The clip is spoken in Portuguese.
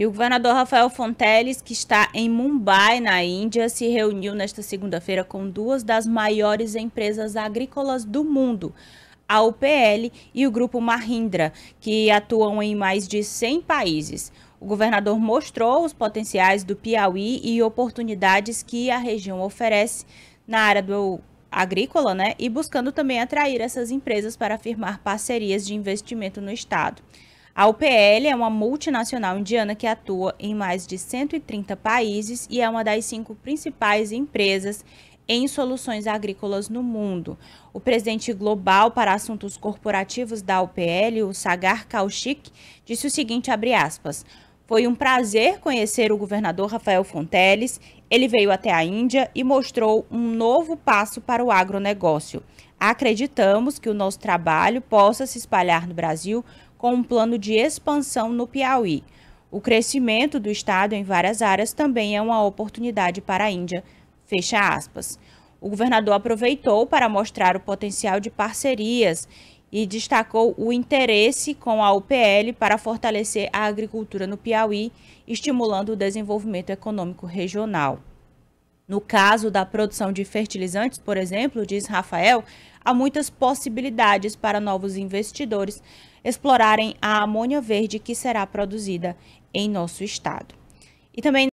E o governador Rafael Fonteles, que está em Mumbai, na Índia, se reuniu nesta segunda-feira com duas das maiores empresas agrícolas do mundo, a UPL e o grupo Mahindra, que atuam em mais de 100 países. O governador mostrou os potenciais do Piauí e oportunidades que a região oferece na área do agrícola, né? E buscando também atrair essas empresas para firmar parcerias de investimento no estado. A UPL é uma multinacional indiana que atua em mais de 130 países e é uma das cinco principais empresas em soluções agrícolas no mundo. O presidente global para assuntos corporativos da UPL, o Sagar Kaushik, disse o seguinte, aspas, foi um prazer conhecer o governador Rafael Fonteles. Ele veio até a Índia e mostrou um novo passo para o agronegócio. Acreditamos que o nosso trabalho possa se espalhar no Brasil com um plano de expansão no Piauí. O crescimento do Estado em várias áreas também é uma oportunidade para a Índia. Fecha aspas. O governador aproveitou para mostrar o potencial de parcerias e destacou o interesse com a UPL para fortalecer a agricultura no Piauí, estimulando o desenvolvimento econômico regional. No caso da produção de fertilizantes, por exemplo, diz Rafael, há muitas possibilidades para novos investidores explorarem a amônia verde que será produzida em nosso estado. E também